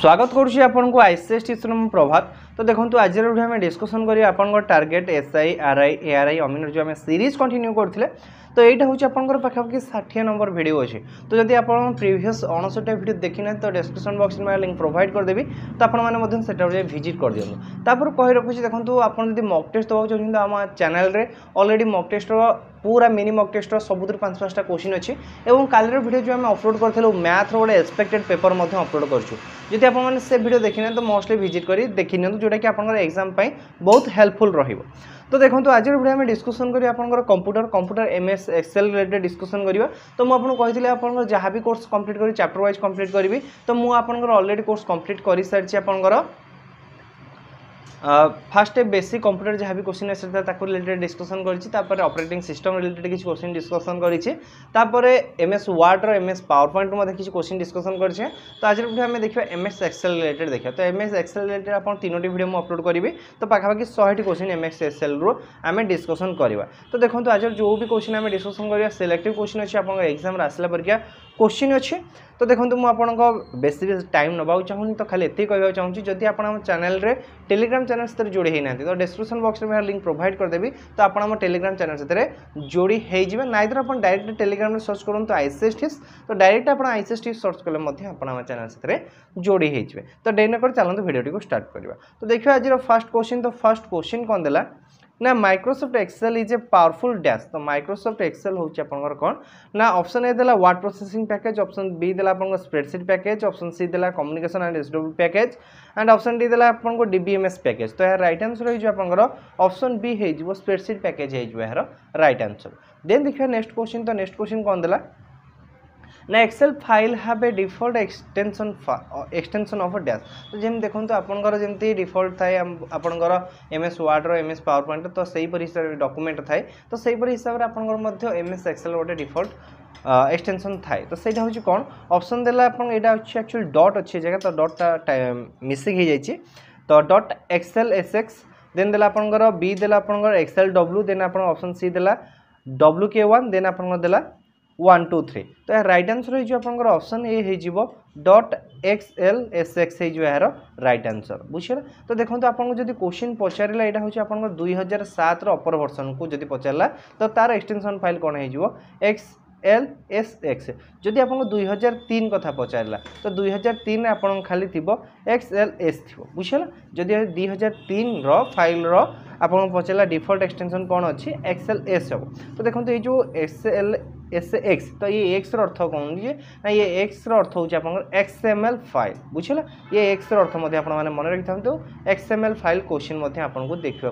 ସ୍ୱାଗତ କରୁଛି ଆପଣଙ୍କୁ ଆଇସିଏସ୍ ଟିଚରମ୍ ପ୍ରଭାତ তো দেখুন আজ ভিডিও আমি ডিসকসন করি আপনার টার্গেট এসআই আরআই এআরআই অমিনর যে আমি সিরিজ কন্টিনিউ করলে তো এইটা হচ্ছে আপনার পাখাপাখি ষাঠিয়ে নম্বর ভিডিও আছে তো যদি আপনার প্রিভিয়স অনষটটা ভিডিও দেখি না তো ডিসক্রিপশন বক্সে মানে লিঙ্ক প্রোভাইড করেদেবি তো আপনার মানে সেটা ভিজিট করেদিও তারপর কহি রাখুছি দেখুন আপনার যদি মক টেস্ট দেওয়া চাহিদা আমার চ্যানেলে অলরেডি মক টেস্টর পুরা মিনি মক টেস্টর সবুথ পাঁচ পাঁচটা কোশ্চিন অছি এবং কালির ভিডিও যে আমি অপলোড করলে ম্যাথর গোটে এক্সপেক্টেড পেপর অপলোড করছু যদি আপনার মানে সে ভিডিও দেখি না তো মোস্টলি ভিজিট করে দেখি নিও जोटा कि आपजाम बहुत हेल्पफुल रोक तो देखो आज भिडियो आम डिस्कसन कर computer computer M S Excel related discussion करवा तो मुझे आपको जहाँ भी कोर्स कम्प्लीट कर चैप्टर वाइज कम्प्लीट करी तो मुझे अलरेडी कोर्स कंप्लीट कर सारी आप ফার্স্টে বেসিক কম্পুটর যা বি কোশ্চিন আসে তাকে রিলেটেড ডিসকসন করেছি তাপরে অপরেটিং সিস্টম রিলেটেড কিছু কোশ্চিন ডিসকসন করেছি তাপরে এম এস ওয়ার্ডর এম এস পাওয়ার পয়েন্টর মধ্যে কিছু কোশ্চিন ডিসকসন করেছে তো আজ ভিডিও আমি দেখবা এম এস এক্সেল রিলেটেড দেখা তো এম এস এক্সেল রিলেটেড আপনার তিনোটি ভিডিও মু অপলোড করবি তো পাখাপাখি শহেটি কোশ্চিন এম এস এক্সেল রু আমি ডিসকসন করা তো দেখুন আজ যে কোশ্চিন আমি ডিসকসন করা সিলেক্টিভ কোশ্চিন অনেক আপনার এক্সাম আসলা পরীক্ষা কোশ্চিন ଅଛି ତ ଦେଖନ୍ତୁ ମୁଁ ଆପଣଙ୍କ ବେଶୀ ବେଶୀ ଟାଇମ୍ ନେବାକୁ ଚାହୁଁନି ତ ଖାଲି ଏତିକି କହିବାକୁ ଚାହୁଁଛି ଯଦି ଆପଣ ଆମ ଚ୍ୟାନେଲରେ ଟେଲିଗ୍ରାମ୍ ଚ୍ୟାନେଲ୍ ସେଥିରେ ଯୋଡ଼ି ହୋଇନାହାନ୍ତି ତ ଡିସ୍କ୍ରିପସନ୍ ବକ୍ସରେ ମୁଁ ଲିଙ୍କ୍ ପ୍ରୋଭାଇଡ଼ କରିଦେବି ତ ଆପଣ ଆମ ଟେଲିଗ୍ରାମ୍ ଚ୍ୟାନେଲ୍ ସେଥିରେ ଯୋଡ଼ି ହୋଇଯିବେ ନାଇଦର ଆପଣ ଡାଇରେକ୍ଟ ଟେଲିଗ୍ରାମରେ ସର୍ଚ୍ଚ କରନ୍ତୁ ଆଇସିଏସ୍ ଟିପ୍ସ ତ ଡାଇରେକ୍ଟ ଆପଣ ଆଇସିଏସ୍ ଟିପ୍ସ ସର୍ଚ୍ଚ କଲେ ମଧ୍ୟ ଆପଣ ଆମ ଚ୍ୟାନେଲ୍ ସେଥିରେ ଯୋଡ଼ି ହୋଇଯିବେ ତ ଡେରି ନ କରି ଚାଲନ୍ତୁ ଭିଡ଼ିଓଟିକୁ ଷ୍ଟାର୍ଟ କରିବା ତ ଦେଖିବା ଆଜିର ଫାର୍ଷ୍ଟ କୋଶ୍ଚିନ୍ ତ ଫାର୍ଷ୍ଟ କୋଶ୍ଚିନ୍ କ'ଣ ଦେଲା ନା Microsoft Excel is a powerful dash ତ ମାଇକ୍ରୋସଫ୍ଟ ଏକ୍ସେଲ୍ ହେଉଛି ଆପଣଙ୍କର କ'ଣ ନା ଅପସନ୍ ଏ ଦେଲା word processing package option B ଦେଲା ଆପଣଙ୍କ ସ୍ପ୍ରେଡ଼ସିଟ୍ ପ୍ୟାକେଜ୍ ଅପସନ୍ ସି ଦେଲା communication and S W package and option D ଦେଲା ଆପଣଙ୍କୁ D B M S package ତ ଏହାର ରାଇଟ୍ ଆନ୍ସର୍ ହେଇଯିବ ଆପଣଙ୍କର ଅପସନ୍ ବି ହେଇଯିବ ସ୍ପ୍ରେଡ଼ସିଟ୍ ପ୍ୟାକେଜ୍ ହେଇଯିବ ଏହାର ରାଇଟ୍ ଆନ୍ସର୍ ଦେନ୍ ଦେଖିବା ନେକ୍ସଟ କୋଶ୍ଚିନ୍ ତ ନେକ୍ସଟ କୋଶ୍ଚିନ୍ କ'ଣ ଦେଲା ନା Excel file have a default extension extension of dash ତ ଯେମିତି ଦେଖନ୍ତୁ ଆପଣଙ୍କର ଯେମିତି ଡିଫଲ୍ଟ ଥାଏ ଆପଣଙ୍କର ଏମ୍ ଏସ୍ ୱାର୍ଡ଼ର ଏମ୍ ଏସ୍ ପାୱାର ପଏଣ୍ଟ ତ ସେହିପରି ହିସାବରେ ଡକୁମେଣ୍ଟ ଥାଏ ତ ସେହିପରି ହିସାବରେ ଆପଣଙ୍କର ମଧ୍ୟ ଏମ୍ ଏସ୍ ଏକ୍ସେଲ୍ ଗୋଟେ ଡିଫଲ୍ଟ এক্সটেনশন থাকে তো সেইটা হচ্ছে কোণ অপশন দেলে আপনার এটা হচ্ছে একচুয়ালি ডট অছে জায়গা তো ডটটা মিসিক হয়ে যাই তো dot Excel S X then দেলা আপনার বি দেলা আপনার এক্সেল ডব্লু দেন আপনার অপশন সি দেলা ডব্লু কে ওয়ান দেন আপনার দেলা ওয়ান টু থ্রি তো এর রাইট আনসর হয়ে আপনার অপসন এ হয়ে dot X L S X হয়ে এর রাইট আনসর বুঝলে তো দেখুন আপনার যদি কোশ্চিন পচারা এটা হচ্ছে আপনার দুই হাজার সাতর অপর ভর্সন কু যদি পচারা তো তার এক্সটেনশন ফাইল কোণ হয়ে এক্স এল এস এক্স যদি আপনার দুই হাজার তিন কথা পচারা তো দুই হাজার তিন আপনার খালি থিব এক্স এল এস থিব বুঝিগলা যদি দুই হাজার তিন র ফাইল র আপনার পচারা ডিফল্ট এক্সটেনশন কোণ অছি এক্স এল এস হব তো দেখুন এই যে এক্স এল এস এক্স তো ये एक्स अर्थ कौन जी ना ये एक्स अर्थ हूँ आप एक्स एम एल फाइल बुझे ये एक्स अर्थ मैंने मन रखि था X M L file question आपको देखा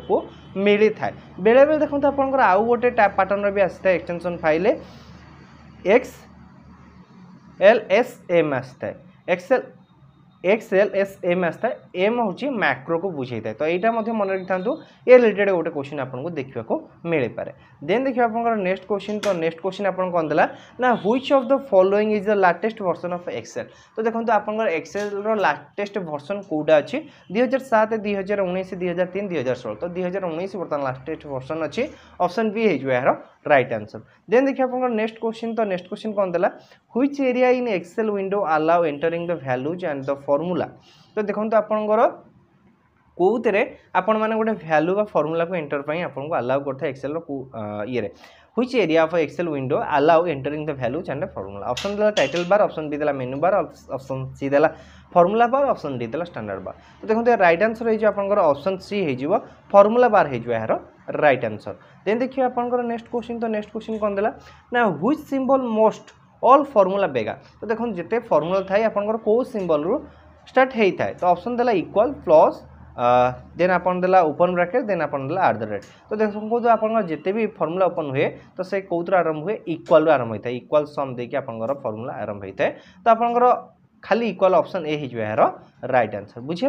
मिली थाए बेले बेले देखते आपर आउ गोटे पैटर्न भी आसी था extension file X L S M आसता है एक्सएल এক্সএল এস এম ଆସିଥାଏ ଏମ୍ ହେଉଛି ମ୍ୟାକ୍ରୋକୁ ବୁଝେଇଥାଏ ତ ଏଇଟା ମଧ୍ୟ ମନେ ରଖିଥାନ୍ତୁ ଏ ରିଲେଟେଡ଼୍ ଗୋଟେ କୋଶ୍ଚିନ୍ ଆପଣଙ୍କୁ ଦେଖିବାକୁ ମିଳିପାରେ ଦେନ୍ ଦେଖିବା ଆପଣଙ୍କର ନେକ୍ସଟ କୋଶ୍ଚିନ୍ ତ ନେକ୍ସଟ କୋଶ୍ଚିନ୍ ଆପଣ କ'ଣ ଦେଲା ନା which of the following is the latest version of Excel ତ ଦେଖନ୍ତୁ ଆପଣଙ୍କର ଏକ୍ସେଲ୍ର ଲାଟେଷ୍ଟ ଭର୍ସନ୍ କେଉଁଟା ଅଛି ଦୁଇ ହଜାର ସାତ ଦୁଇ ହଜାର ଉଣେଇଶ ଦୁଇ ହଜାର ତିନି ଦୁଇ ହଜାର ଷୋହଳ ତ ଦୁଇ ହଜାର ଉଣେଇଶ ବର୍ତ୍ତମାନ ଲାଟେଷ୍ଟ ଭର୍ସନ୍ ଅଛି ଅପସନ୍ ବି ହେଇଯିବ ଏହାର ରାଇଟ୍ ଆନ୍ସର ଦେନ୍ ଦେଖିବା ଆପଣଙ୍କର ନେକ୍ସଟ କୋଶ୍ଚିନ୍ ତ ନେକ୍ସଟ କୋଶ୍ଚିନ୍ କ'ଣ ଦେଲା which area in Excel window allow entering the values and the formula তো দেখুন আপনার କେଉଁଥିରେ ଆପଣମାନେ ଗୋଟେ ଭ୍ୟାଲୁ ବା ଫର୍ମୁଲାକୁ ଏଣ୍ଟର ପାଇଁ ଆପଣଙ୍କୁ ଆଲାଉ କରିଥାଏ ଏକ୍ସେଲ୍ର ଇଏରେ which area of Excel window allow entering the values and formula option ଦେଲା ଟାଇଟଲ୍ ବାର୍ ଅପସନ୍ ବି ଦେଲା ମେନୁ ବାର୍ ଅପସନ୍ ସି ଦେଲା ଫର୍ମୁଲା ବାର୍ ଅପସନ୍ ଡି ଦେଲା ଷ୍ଟାଣ୍ଡାର୍ଡ଼ ବାର୍ ତ ଦେଖନ୍ତୁ ରାଇଟ୍ ଆନ୍ସର୍ ହେଇଯିବ ଆପଣଙ୍କର ଅପସନ୍ ସି ହେଇଯିବ ଫର୍ମୁଲା ବାର୍ ହେଇଯିବ ଏହାର ରାଇଟ୍ ଆନ୍ସର୍ ଦେନ୍ ଦେଖିବା ଆପଣଙ୍କର ନେକ୍ସଟ କୋଶ୍ଚିନ୍ ତ ନେକ୍ସଟ କୋଶ୍ଚିନ୍ କ'ଣ ଦେଲା ନା which symbol must all formula ବେଗା ତ ଦେଖନ୍ତୁ ଯେତେ ଫର୍ମୁଲା ଥାଏ ଆପଣଙ୍କର କେଉଁ ସିମ୍ବଲ୍ରୁ स्टार्ट होता है तो अप्सन देला प्लस देन आपन देला ओपन ब्राकेट देन आपन देला आट द रेट तो देखो आप जिते भी फर्मूला ओपन हुए तो से कौर आरंभ हुए इक्वाल आरंभ होता है इक्वाल सम देखिए आप फर्मूला आरंभ होता है तो आप खाली इक्वाल अप्सन ए हो रईट आंसर बुझे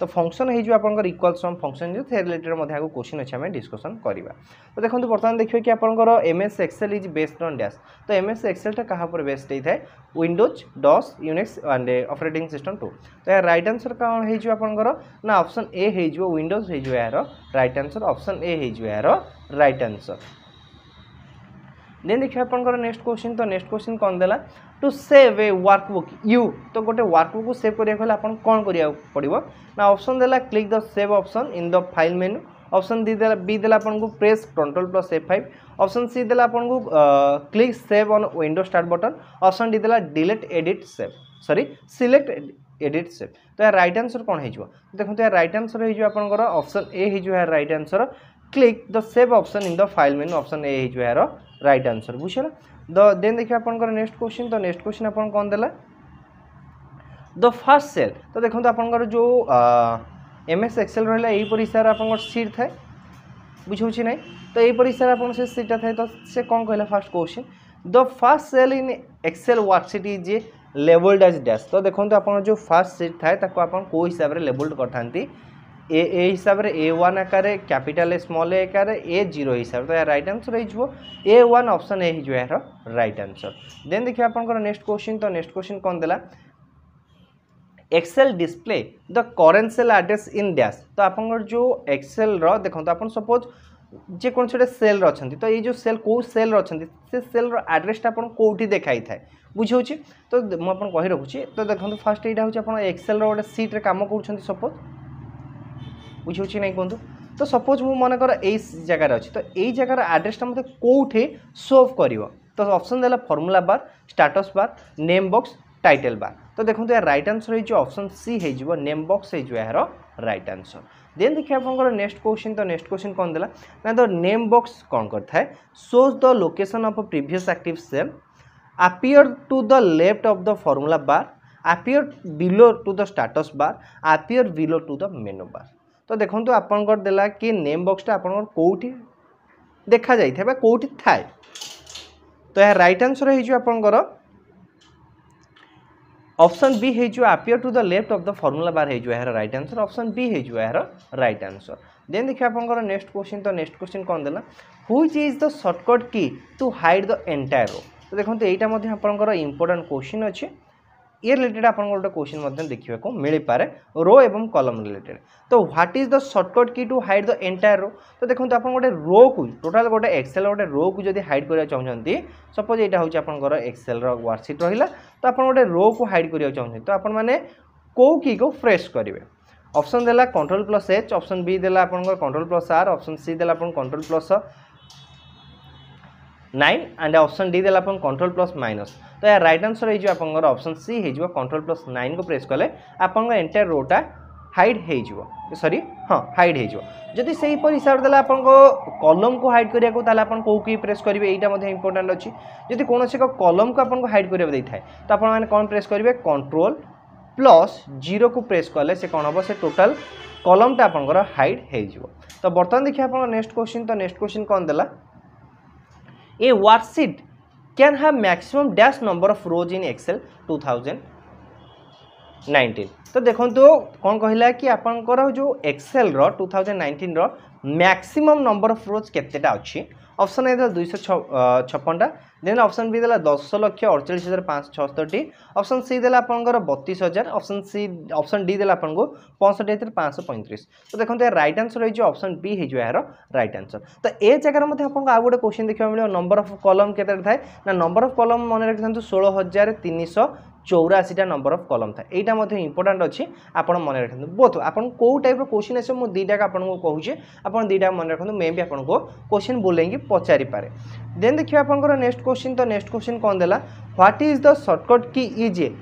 তো ফংশন হয়ে যাব আপনার ইকুয়াল সম ফংশন সে রিলেটেড মধ্যে আগে কোশ্চিন আছে আমি ডিসকসন করা তো দেখুন বর্তমানে দেখবে কি আপনার M S Excel is based on dash তো এম এস এক্সেলটা কাহা উপরে বেসড হয়ে Windows DOS Unix and operating system two তো এর রাইট আনসর কম হয়ে যাব আপনার না অপশন এ হয়ে যাব উইন্ডোজ হয়ে যাব এর রাইট আনসর অপশন এ হয়ে যাব এর রাইট আনসর देन देखिए आपंकर नेक्स्ट क्वेश्चन तो नेक्स्ट क्वेश्चन कौन देला to save a workbook you তো গোটে ওয়ার্কবুক সেভ করা হলে আপনার কম করা পড়ব না অপসন দেলা click the save option in the file menu option D দেলা বি দেলা আপনার press control plus F five option C দেলা আপনার click save on window start button option D দেলা delete edit save sorry select edit save तो यार right answer कौन हो देखो यार रईट आनसर हो ऑप्शन ए हो यार right answer click the save option in the file menu option A हो यार रईट आनसर बुझे द देन देखिए आपनकर नेक्स्ट क्वेश्चन तो नेक्स्ट क्वेश्चन आप कौन देला द फास्ट सेल तो देखो आपनकर जो एम एस एक्सेल रहा यहीपर हिसाब आप सीट थाए बुझे ना तो यहीपर हिसाब आप सीटा थाए तो से कौन कहला first question the first cell in Excel worksheet is a labelled as dash तो देखो आप जो फास्ट सीट थाए हिसाब से लेवल्ड करते ए ए हिसाब से ए वन आकार कैपिटाल स्मल ए आकार ए जीरो हिसाब से रईट आंसर हो वन अप्सन ए हो रईट आंसर देन देखिए आपंकर नेक्स्ट क्वेश्चन तो नेक्स्ट क्वेश्चन कौन दे Excel display the current cell address in dash तो आप जो एक्सेल रो आप सपोज যেকোনসি গোটে সেলর অনেক তো এই যে সেল কেউ সেলর অনেক সে সেলর আড্রেসটা আপনার কোটি দেখাই থাকে বুঝাউছি তো মু আপনার কী রাখুছি তো দেখুন ফার্স্ট এইটা হচ্ছে আপনার এক্সেলর গোটে সিট্রে কাম করছেন সপোজ বুঝিছি না কুহতু তো সপোজ মু মনে কর এই জায়গার অছি তো এই জায়গার আড্রেসটা মতো কোঠে সোভ করব তো অপশন দেলা formula bar status bar name box title bar তো দেখুন এর রাইট আনসর হয়েছে অপশন সি হয়ে নেম বক্স হয়ে এর রাইট আনসর देन देखिए आपंकर नेक्स्ट क्वेश्चन तो नेक्स्ट क्वेश्चन कौन देला ना तो नेम बॉक्स कौन करता है shows the location of a previous active cell appear to the left of the formula bar appear below to the status bar appear below to the menu bar তো দেখন্তু আপনার দেলা কি নেম বক্সটা আপনার কোটি দেখা যাই বা কোটি থাকে তো এর রাইট আনসর হয়ে আপনার অপশন বি হয়ে appear to the left of the formula bar হয়ে এর রাইট আনসর অপশন বি হয়ে এর রাইট আনসর দেন দেখি আপনার নেক্সট কোশ্চিন তো নেক্সট কোশ্চিন কম দেলা which is the shortcut key to hide the entire row তো দেখুন এইটা আপনার ইম্পর্টাট কোশ্চিন অছে ଏ ରିଲେଟେଡ୍ ଆପଣଙ୍କର ଗୋଟେ କୋଶ୍ଚିନ୍ ମଧ୍ୟ ଦେଖିବାକୁ ମିଳିପାରେ ରୋ ଏବଂ କଲମ୍ ରିଲେଟେଡ୍ ତ what is the shortcut key to hide the entire row ତ ଦେଖନ୍ତୁ ଆପଣ ଗୋଟେ ରୋକୁ ଟୋଟାଲ୍ ଗୋଟେ ଏକ୍ସେଲ୍ ଗୋଟେ ରୋକୁ ଯଦି ହାଇଡ୍ କରିବାକୁ ଚାହୁଁଛନ୍ତି ସପୋଜ୍ ଏଇଟା ହେଉଛି ଆପଣଙ୍କର ଏକ୍ସେଲ୍ର ୱାର୍କସିଟ୍ ରହିଲା ତ ଆପଣ ଗୋଟେ ରୋକୁ ହାଇଡ୍ କରିବାକୁ ଚାହୁଁଛନ୍ତି ତ ଆପଣମାନେ କେଉଁ କିକୁ ଫ୍ରେସ୍ କରିବେ অপশন দেলা control plus H option B দেলা আপনার control plus R option C দেলা আপনার control plus nine and option D देला आप कंट्रोल प्लस माइनस तो यार रईट आनसर होपर ऑप्शन सी हो कंट्रोल प्लस नाइन को प्रेस कले आप एंटायर रोटा हाइड हो सरी हाँ हाइड होदी से हिसाब से आप कलम को हाइड करा को आप कौ की प्रेस करेंगे यहाँ इंपोर्टाट अच्छी जदि कौन एक कलम को आपको हाइड करा दे था तो आपने कौन प्रेस करेंगे कंट्रोल प्लस जीरो को प्रेस कले से कौन हम से टोटाल कलमटा आप हाइड हो तो बर्तमान देखिए आप नेक्स्ट क्वेश्चन तो नेक्स्ट क्वेश्चन कौन देला a worksheet can have maximum dash number of rows in excel 2019 তো দেখন্তু কোন কহিলা কি আপনকৰ যো excel ৰ 2019 ৰ ম্যাক্সিমম নম্বর অফ রোজ কেতেটা অছি অপশন এ 256 টা ଦେନ୍ ଅପସନ୍ ବି ଦେଲା ଦଶ ଲକ୍ଷ ଅଡ଼ଚାଳିଶ ହଜାର ପାଞ୍ଚଶହ ଛଅସ୍ତରଟି ଅପସନ୍ ସି ଦେଲା ଆପଣଙ୍କର ବତିଶ ହଜାର ଅପସନ୍ ସି ଅପସନ୍ ଡି ଦେଲା ଆପଣଙ୍କୁ ପଞ୍ଚଷଠି ହଜାର ପାଞ୍ଚଶହ ପଇଁତିରିଶ ତ ଦେଖନ୍ତୁ ଏହାର ରାଇଟ୍ ଆନ୍ସର୍ ହେଇଯିବ ଅପସନ୍ ବି ହେଇଯିବ ଏହାର ରାଇଟ୍ ଆନ୍ସର୍ ତ ଏ ଜାଗାରେ ମଧ୍ୟ ଆପଣଙ୍କୁ ଆଉ ଗୋଟେ କୋଶ୍ଚିନ୍ ଦେଖିବାକୁ ମିଳିବ ନମ୍ବର ଅଫ୍ କଲମ୍ କେତେଟା ଥାଏ ନା ନମ୍ବର ଅଫ୍ କଲମ୍ ମନେ ରଖିଥାନ୍ତୁ ଷୋହଳ ହଜାର ତିନିଶହ চৌরাশিটা নম্বর অফ কলম থাকে এইটা মধ্যে ইম্পর্টাট অছি আপনার মনে রাখুন বোথ আপনার কেউ টাইপ্র কোশ্চিন আসবে মু দুইটা আপনার কুচি আপনার দুইটা মনে রাখুন মে বি আপনার কোশ্চিন বুলাইকি পচারিপে দেন দেখবে আপনার নেক্সট क्वेश्चन तो नेक्स्ट क्वेश्चन कौन देला what is the shortcut key is a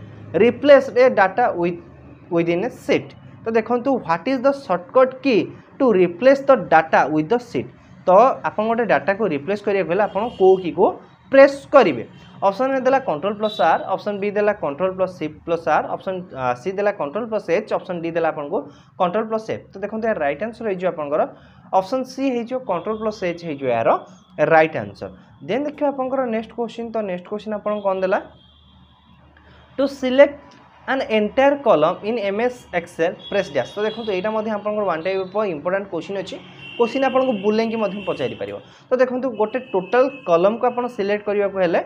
replace a data within a sheet तो देखो what is the shortcut key to replace the data with the sheet तो आप गोटे डाटा को रिप्लेस करा आप कौ की को प्रेस करेंगे অপশন এ দেলা control plus R option B দেলা control plus C plus R option C দেলা control plus H option D দেলা আপনার কন্ট্রোল প্লস এফ তো দেখুন এর রাইট আনসর হয়ে আপনার অপশন সি হয়ে কন্ট্রোল প্লস এচ হয়ে এর রাইট আনসর ଦେନ୍ ଦେଖିବା ଆପଣଙ୍କର ନେକ୍ସଟ କ୍ୱେଶ୍ଚିନ୍ ତ ନେକ୍ସଟ କ୍ୱେଶ୍ଚିନ୍ ଆପଣ କ'ଣ ଦେଲା to select an entire column in M S Excel press dash ତ ଦେଖନ୍ତୁ ଏଇଟା ମଧ୍ୟ ଆପଣଙ୍କର one type of important question ଅଛି କ୍ୱେଶ୍ଚିନ୍ ଆପଣଙ୍କୁ ବୁଲେଇକି ମଧ୍ୟ ପଚାରି ପାରିବ ତ ଦେଖନ୍ତୁ ଗୋଟେ ଟୋଟାଲ୍ କଲମ୍କୁ ଆପଣ ସିଲେକ୍ଟ କରିବାକୁ ହେଲେ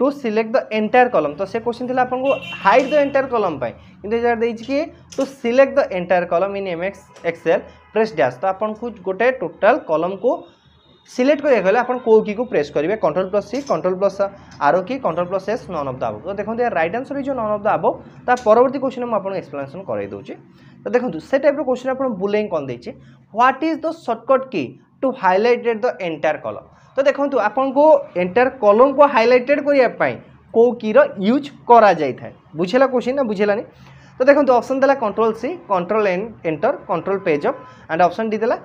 two select the entire column তো সে কোশ্চিন লা আপনার হাইড দ এন্টায়ার কলম পাই কিন্তু এটা দিয়েছি কি to select the entire column in M X Excel press dash তো আপনার গোটে টোটাল কলম কু সিলেক্ট করা গেলে আপনার কেউ কি প্রেস করবে control plus C control plus R key control plus S none of the above তো দেখুন right answer is none of the above তা পরবর্তী কোশ্চিন মু আপনার এক্সপ্লানেসন করাই দেছি তো দেখুন সে টাইপ্র কোশ্চিন আপনার বুলেইং কম দিয়েছি what is the shortcut key to highlighted the entire column তো দেখুন আপনার এন্টায়ার কলমকে হাইলাইটেড করা কেউ কির ইউজ করা যাই বুঝেলা কোশ্চিন না বুঝেলানি तो देखो ऑप्शन देला control C control N enter control page up and option D देला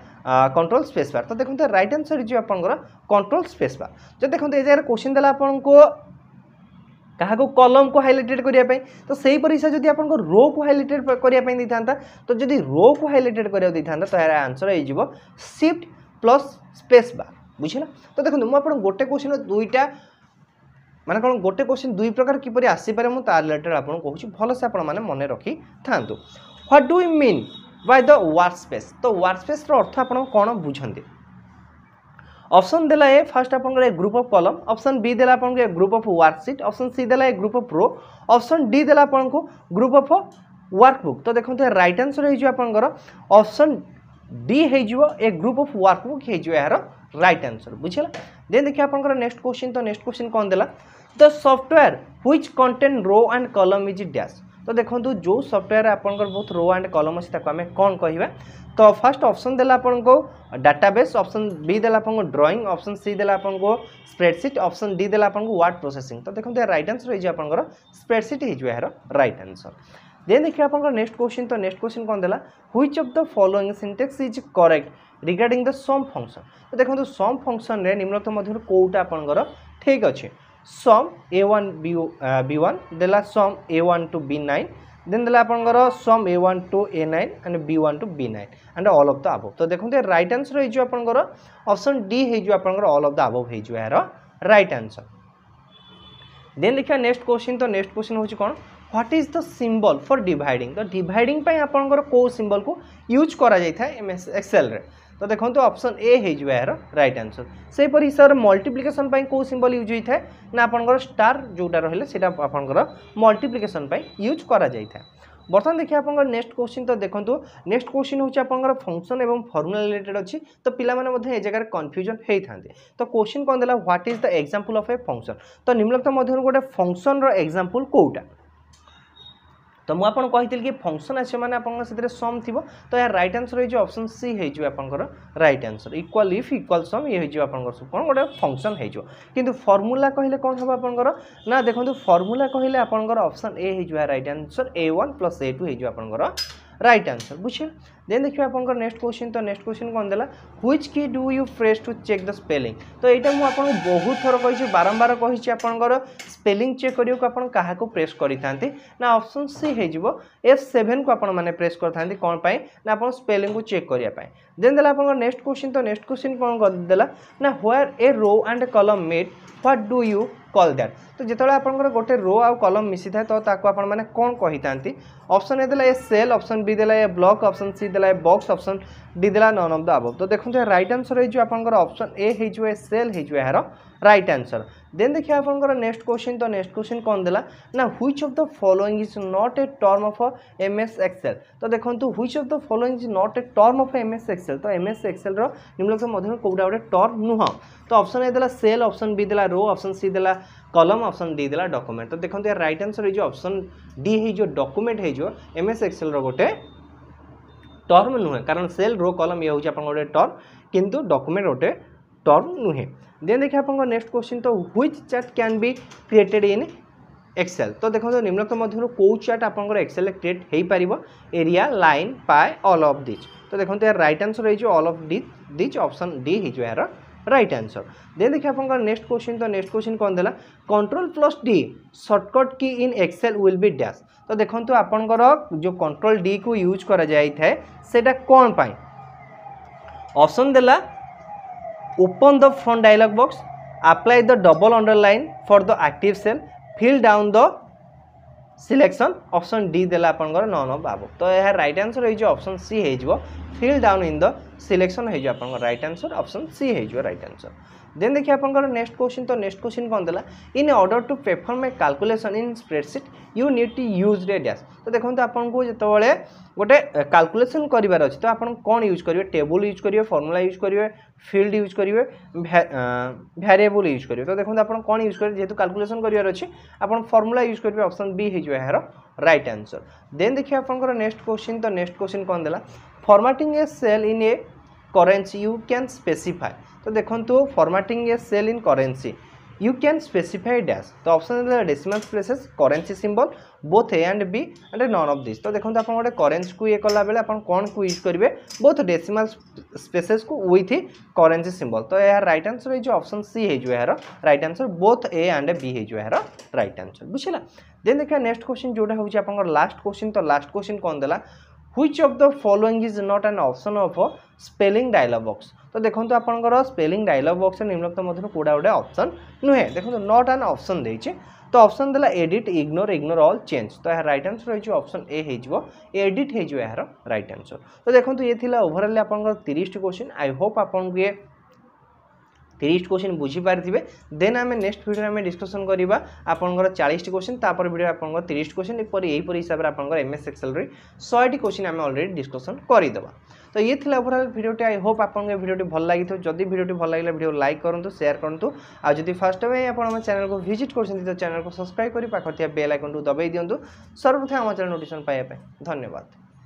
कंट्रोल स्पेस बार तो देखते राइट आंसर हो कंट्रोल स्पेस बार जो देखते ये क्वेश्चन देला आप क्या कलम को हाइलाइटेड करने तो से हिसाब जब आप रो को हाइलाइटेड करने तो जब रो को हाइलाइटेड करता तो यार आंसर हो सीफ्ट प्लस स्पेस बार बुझेगा तो देखो मुझे गोटे क्वेश्चन दुईटा ମାନେ মানে କ'ଣ ଗୋଟେ କୋଶ୍ଚିନ୍ ଦୁଇ ପ୍ରକାର କିପରି ଆସିପାରେ ମୁଁ ତା ରିଲେଟେଡ୍ ଆପଣଙ୍କୁ କହୁଛି ଭଲସେ ଆପଣମାନେ ମନେ ରଖିଥାନ୍ତୁ what do you mean by the work space ତ ୱାର୍କ ସ୍ପେସ୍ର ଅର୍ଥ ଆପଣ କ'ଣ ବୁଝନ୍ତି অপশন দেলা এ ফার্স্ট আপনার a group of column option B দেলা আপনার a group of worksheet option C দেলা a group of row option D দেলা আপনার গ্রুপ অফ ওয়ার্কবুক তো দেখুন রাইট আনসর হয়ে আপনার অপশন ডি হয়ে এ গ্রুপ অফ ওয়ার্কবুক হয়ে এর राइट आंसर बुझेगा देन देखिए आप नेक्स्ट क्वेश्चन तो नेक्स्ट क्वेश्चन कौन देला the software which content row and column is dash तो देखो जो सफ्टवेयर आपंकर बहुत रो एंड कलम अच्छे ताको आम कौन कह तो फास्ट अप्सन देला आपन को डाटाबेस अप्सन बी दे आपन को ड्राइंग सी देला आपन स्प्रेडसीट अप्सन डी देला आपन को वर्ड तो देखो रईट आंसर हो आपंकर स्प्रेडसीट हो यार रईट आंसर देन देखिए आपंकर नेक्स्ट क्वेश्चन तो नेक्स्ट क्वेश्चन कौन देला which of the following syntax is correct regarding the sum function ତ ଦେଖନ୍ତୁ ସମ୍ ଫଙ୍କସନ୍ରେ ନିମ୍ନତମ ମଧ୍ୟରୁ କେଉଁଟା ଆପଣଙ୍କର ଠିକ୍ ଅଛି ସମ୍ A one B B one ଦେଲା sum A one two B nine then ଦେଲା ଆପଣଙ୍କର sum A one two A nine and B one two B nine and all of the above ତ ଦେଖନ୍ତୁ ରାଇଟ୍ ଆନ୍ସର୍ ହେଇଯିବ ଆପଣଙ୍କର option D ହେଇଯିବ ଆପଣଙ୍କର all of the above ହେଇଯିବ ଏହାର ରାଇଟ୍ ଆନ୍ସର୍ ଦେନ୍ ଦେଖିବା ନେକ୍ସଟ କୋଶ୍ଚିନ୍ ତ ନେକ୍ସଟ କୋଶ୍ଚିନ୍ ହେଉଛି କ'ଣ what is the symbol for dividing তো ডিভাইডিং পাই আপনার কেউ সিম্বল কু ইউজ করা যাই এক্সেল রে तो देखो ऑप्शन ए हो रईट आंसर से सर मल्टीप्लिकेसन कौ सिंबल यूज होता है ना आपंकर स्टार जोटा रही आपंकर मल्टीप्लिकेसन यूज करा जाए बर्तमान देखिए आप नेक्स्ट क्वेश्चन तो देखो नेक्स्ट क्वेश्चन हूँ आप फंक्शन और फर्मुला रिलेटेड अच्छी तो पे जगार कन्फ्यूजन होता तो क्वेश्चन कौन देला what is the example of a function तो निम्नलिखित मध्य गोटे फंक्शन रक्जामपल कौटा তো ମୁଁ ଆପଣଙ୍କୁ କହିଥିଲି କି ଫଙ୍କସନ୍ ଆସିବ ମାନେ ଆପଣଙ୍କ ସେଥିରେ ସମ୍ ଥିବ ତ ଏହା ରାଇଟ୍ ଆନ୍ସର୍ ହେଇଯିବ ଅପସନ୍ ସି ହେଇଯିବ ଆପଣଙ୍କର right answer equal if equal sum ଇଏ ହେଇଯିବ ଆପଣଙ୍କର ସବୁ କ'ଣ ଗୋଟେ ଫଙ୍କସନ୍ ହେଇଯିବ କିନ୍ତୁ ଫର୍ମୁଲା କହିଲେ କ'ଣ ହେବ ଆପଣଙ୍କର ନା ଦେଖନ୍ତୁ ଫର୍ମୁଲା କହିଲେ ଆପଣଙ୍କର ଅପସନ୍ ଏ ହେଇଯିବ right answer A one plus A two ହେଇଯିବ ଆପଣଙ୍କର রাইট आंसर बुझे देन देखिए आपंकर नेक्स्ट क्वेश्चन तो नेक्स्ट क्वेश्चन कौन देला which key do you press to check the spelling तो यहीटा मुझे बहुत थर कही बारंबार कही आपर स्पेलिंग चेक करने को आप को प्रेस करते ना ऑप्शन सी हो एफ सेभेन को आपने प्रेस करते कौन पर ना आप स्पेलिंग को चेक करने देन देला आप नेक्स्ट क्वेश्चन तो नेक्स्ट क्वेश्चन कौन देला ना where a row and column meet what do you call that তো যেতবে আপনার গোটে রো আলম মিশি থাকে তো তাকে আপনার মানে কম কী অপশন এ দেলা এ সেল অপশন বি দেলা এ ব্লক অপশন সি দেলা এ বক্স অপশন ডি দেলা নন অফ দ আবভ তো দেখুন রাইট আনসর হয়ে আপনার অপশন এ হয়ে সেল হয়ে এর রাইট আনসর দেন দেখি আপনার নেক্সট কোশ্চিন তো নেক্সট কোশ্চিন কম দেলা না which of the following is not a term of M S Excel তো দেখুন which of the following is not a term of M S Excel তো M S Excel নিম্নলিখিত মধ্যে কোটা গোটে টর্ম নুহ তো অপশন এ দেলা সেল অপশন বি দেলা রো অপশন সি দেলা কলম অপশন ডি দেলা ডকুমেন্ট তো দেখুন এর রাইট আনসর হয়ে অপশন ডি হয়ে ডকুমেন্ট হয়ে এম এস এক্সেল গোটে टर्म नुहे कारण सेल रो कलम ये हूँ आप गोटे टर्म कितु डकुमेंट गोटे टर्म नुहे देन देखिए आप नेक्स्ट क्वेश्चन तो ह्विच चार्ट क्या भी क्रिएटेड इन एक्सेल तो देखो निम्नत मध्य कौ चार्ट आप एक्सेल क्रिएट हो पार एरिया लाइन पाए अल अफ डिच तो देखो तो, यार रईट आंसर होल अफ डि डिच ऑप्शन डी हो यार रईट आंसर देन देखिए आप नेक्स्ट क्वेश्चन तो नेक्स्ट क्वेश्चन कौन देला control plus D shortcut key in Excel will be dash तो देखो तो, आप जो कंट्रोल डी को यूज करा सेटा कौन पाई ऑप्शन देला open the front dialog box apply the double underline for the active cell fill down the selection option D देला आपंकर नन अफ आब तो यह रईट आंसर होप्सन सी हो fill down in the selection हो right answer option C हो right answer then देखिए आपंकर नेक्स्ट क्वेश्चन तो नेक्स्ट क्वेश्चन कौन देला in order to perform a calculation in spreadsheet you need to use radius तो देखो आपको जितेबाला गोटे कैलकुलेशन कर तो आप कौन यूज करेंगे टेबुल यूज करेंगे फर्मुला यूज करेंगे फिल्ड यूज करेंगे भारियेबुल यूज करेंगे तो देखो आप कौन यूज करेंगे जेहतु कैलकुलेशन करार अच्छे आप फर्मूला यूज करेंगे ऑप्शन बी हो यार रईट आंसर देन देखिए आपंकर नेक्स्ट क्वेश्चन तो नेक्स्ट क्वेश्चन कौन देला formatting a cell in a currency you can specify तो देखो formatting a cell in currency you can specify dash तो option they decimal places currency symbol both a and b and none of this तो देखो आप गोटे currency को ये कला बेले आप कौन को यूज करेंगे both decimal spaces को with currency symbol तो यार right answer है जो option c है जो यार right answer both a and b है जो यार right answer बुझला देन देखा नेक्स्ट क्वेश्चन जोटा हूँ आप लास्ट क्वेश्चन तो लास्ट क्वेश्चन कौन देला which of the following is not an option of a spelling dialog box तो देखो आप स्पेलिंग डायलग बक्स निम्नोक्त मध्य कौटा गोटे अप्सन नुहे देखो नट आन अप्सन देती तो अप्सन देला एडिट इग्नोर इग्नोर अल चेज तो यार रईट आंसर हो अप्सन ए हो एडिट हो यार रईट आंसर तो देखो ये ओभरअल आपंकर तीस क्वेश्चन आई होप आप ये তিরিশটি কোশ্চিন বুঝিপারিবে দেন আমি নেক্সট ভিডিওরে আমি ডিসকসন করা আপনার চাশটি কোশ্চিন তাপর ভিডিও আপনার তিরিশটি কোশ্চিন এপরি এইপরি হিসাবে আপনার এম এস এক্সেলরে শহেটি কোশ্চিন আমি অলরেডি ডিসকসন করেদেবা তো ইয়ে লা ওভরঅল ভিডিওটি আই হোপ আপনার ভিডিওটি ভাল লাগি যদি ভিডিওটি ভাল লাগলে ভিডিও লাইক করতু সেয়ার করতু আর যদি ফার্স্ট টাইম আপনার আমার চ্যানেল ভিজিট করছেন তো চ্যানেল সবসক্রাইব করে পাখে বেল আইকনটু দবাই দিও সর্বপ্রথমে আমার চ্যানেল নোটিফিকেশন পাইবা ধন্যবাদ